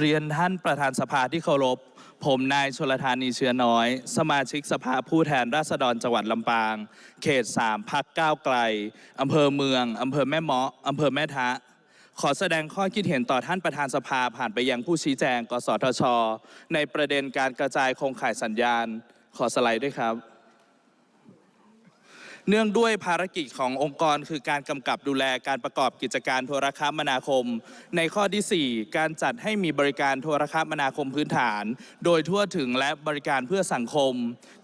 เรียนท่านประธานสภาที่เคารพ ผมนายชลธานีเชื้อน้อย สมาชิกสภาผู้แทนราษฎรจังหวัดลำปาง เขต 3พักก้าวไกล อำเภอเมือง อำเภอแม่เมาะอำเภอแม่ทะขอแสดงข้อคิดเห็นต่อท่านประธานสภาผ่านไปยังผู้ชี้แจง กสทช ในประเด็นการกระจายโครงข่ายสัญญาณ ขอสไลด์ด้วยครับเนื่องด้วยภารกิจขององค์กรคือการกำกับดูแลการประกอบกิจการโทรคมนาคม ในข้อที่ 4 การจัดให้มีบริการโทรคมนาคมพื้นฐาน โดยทั่วถึงและบริการเพื่อสังคม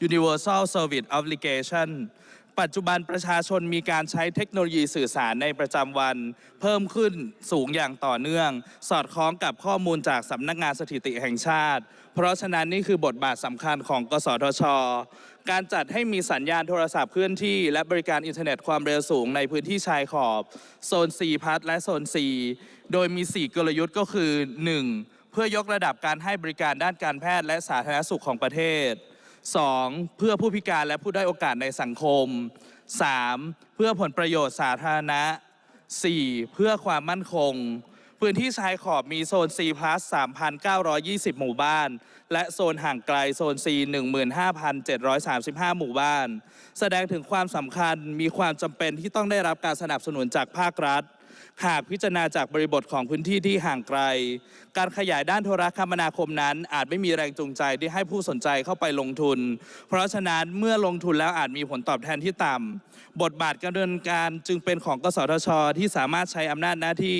Universal Service Obligation ปัจจุบันประชาชนมีการใช้เทคโนโลยีสื่อสารในประจำวัน เพิ่มขึ้นสูงอย่างต่อเนื่อง สอดคล้องกับข้อมูลจากสำนักงานสถิติแห่งชาติ เพราะฉะนั้นนี่คือบทบาทสำคัญของ กสทช การจัดให้มีสัญญาณโทรศัพท์เคลื่อนที่และบริการอินเทอร์เน็ตความเร็วสูงในพื้นที่ชายขอบ โซน 4พัทและโซน4 โดยมี 4 กลยุทธ์ก็คือ 1. เพื่อยกระดับการให้บริการด้านการแพทย์และสาธารณสุขของประเทศ 2. เพื่อผู้พิการและผู้ด้อยโอกาสในสังคม 3. เพื่อผลประโยชน์สาธารณะ 4. เพื่อความมั่นคง พื้นที่ชายขอบมีโซน C+ 3,920 หมู่บ้าน และโซนห่างไกลโซน C 15,735 หมู่บ้าน แสดงถึงความสำคัญมีความจำเป็นที่ต้องได้รับการสนับสนุนจากภาครัฐหากพิจารณาจากบริบทของพื้นที่ที่ห่างไกล การขยายด้านโทรคมนาคมนั้น อาจไม่มีแรงจูงใจที่ให้ผู้สนใจเข้าไปลงทุน เพราะฉะนั้นเมื่อลงทุนแล้วอาจมีผลตอบแทนที่ต่ำ บทบาทการดำเนินการจึงเป็นของกสทช ที่สามารถใช้อำนาจหน้าที่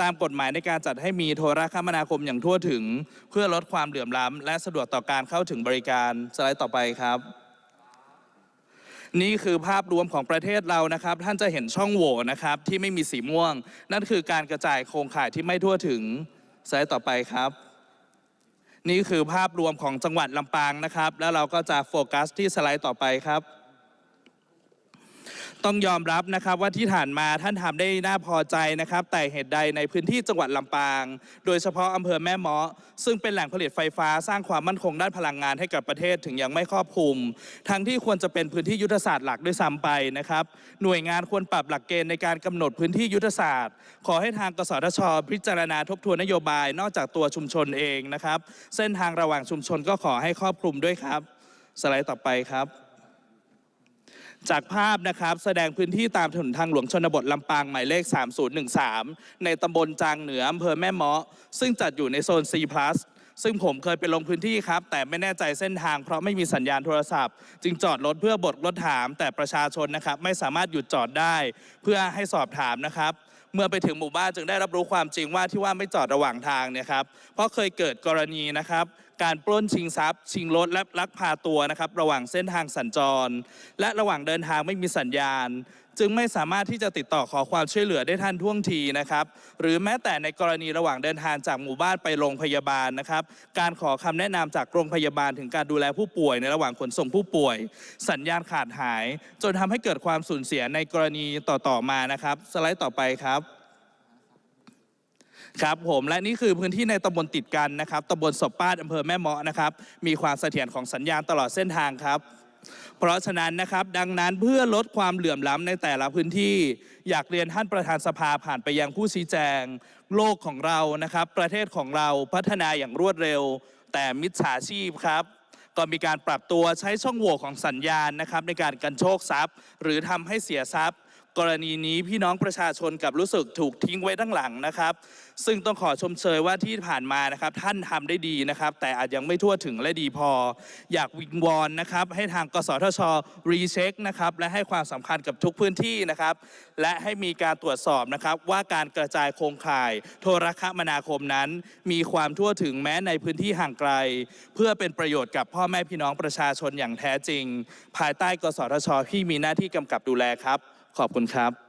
ตามกฎหมายในการจัดให้มีโทรคมนาคมอย่างทั่วถึง เพื่อลดความเหลื่อมล้าและสะดวกต่อการเข้าถึงบริการ สไลด์ต่อไปครับนี่คือภาพรวมของประเทศเรานะครับ ท่านจะเห็นช่องโหว่นะครับที่ไม่มีสีม่วง นั่นคือการกระจายโครงข่ายที่ไม่ทั่วถึงสไลด์ต่อไปครับ นี่คือภาพรวมของจังหวัดลำปางนะครับ แล้วเราก็จะโฟกัส ที่สไลด์ต่อไปครับต้องยอมรับนะครับว่าที่ผ่านมาท่านทำได้น่าพอใจนะครับ แต่เหตุใดในพื้นที่จังหวัดลำปาง โดยเฉพาะอำเภอแม่เมาะซึ่งเป็นแหล่งผลิตไฟฟ้า สร้างความมั่นคงด้านพลังงานให้กับประเทศถึงยังไม่ครอบคลุม ทั้งที่ควรจะเป็นพื้นที่ยุทธศาสตร์หลักด้วยซ้ำไปนะครับ หน่วยงานควรปรับหลักเกณฑ์ในการกำหนดพื้นที่ยุทธศาสตร์ ขอให้ทางกสทชพิจารณาทบทวนนโยบายนอกจากตัวชุมชนเองนะครับ เส้นทางระหว่างชุมชนก็ขอให้ครอบคลุมด้วยครับ สไลด์ต่อไปครับจากภาพนะครับ แสดงพื้นที่ตามถนนทางหลวงชนบทลำปางหมายเลข 3013 ในตำบลจางเหนืออำเภอแม่เมาะ ซึ่งจัดอยู่ในโซน C+ ซึ่งผมเคยไปลงพื้นที่ครับ แต่ไม่แน่ใจเส้นทางเพราะไม่มีสัญญาณโทรศัพท์ จึงจอดรถเพื่อบดรถถามแต่ประชาชนนะครับ ไม่สามารถหยุดจอดได้ เพื่อให้สอบถามนะครับ เมื่อไปถึงหมู่บ้านจึงได้รับรู้ความจริงว่าที่ว่าไม่จอดระหว่างทางเนี่ยครับเพราะเคยเกิดกรณีนะครับการปล้นชิงทรัพย์ ชิงรถและลักพาตัวนะครับ ระหว่างเส้นทางสัญจร และระหว่างเดินทางไม่มีสัญญาณ จึงไม่สามารถที่จะติดต่อขอความช่วยเหลือได้ทันท่วงทีนะครับ หรือแม้แต่ในกรณีระหว่างเดินทางจากหมู่บ้านไปโรงพยาบาลนะครับ การขอคำแนะนำจากโรงพยาบาล ถึงการดูแลผู้ป่วยในระหว่างขนส่งผู้ป่วย สัญญาณขาดหาย จนทำให้เกิดความสูญเสียในกรณีต่อๆมานะครับ สไลด์ต่อไปครับครับผมและนี่คือพื้นที่ในตำบลติดกันนะครับตำบลศบป้าดอำเภอแม่เมาะนะครับมีความเสถียรของสัญญาณตลอดเส้นทางครับ เพราะฉะนั้นนะครับดังนั้นเพื่อลดความเหลื่อมล้ำในแต่ละพื้นที่ อยากเรียนท่านประธานสภาผ่านไปยังผู้ชี้แจง โลกของเรานะครับ ประเทศของเราพัฒนาอย่างรวดเร็ว แต่มิจฉาชีพครับก็มีการปรับตัวใช้ช่องโหว่ของสัญญาณนะครับในการกันโชคทรัพย์ หรือทำให้เสียทรัพย์กรณีนี้พี่น้องประชาชนกับรู้สึกถูกทิ้งไว้ด้านหลังนะครับ ซึ่งต้องขอชมเชยว่าที่ผ่านมานะครับท่านทำได้ดีนะครับ แต่อาจยังไม่ทั่วถึงและดีพอ อยากวิงวอนนะครับ ให้ทางกสทช รีเช็คนะครับและให้ความสำคัญกับทุกพื้นที่นะครับ และให้มีการตรวจสอบนะครับว่าการกระจายโครงข่าย โทรคมนาคมนั้น มีความทั่วถึงแม้ในพื้นที่ห่างไกล เพื่อเป็นประโยชน์กับพ่อแม่พี่น้องประชาชนอย่างแท้จริง ภายใต้กสทช ที่มีหน้าที่กำกับดูแลครับขอบคุณครับ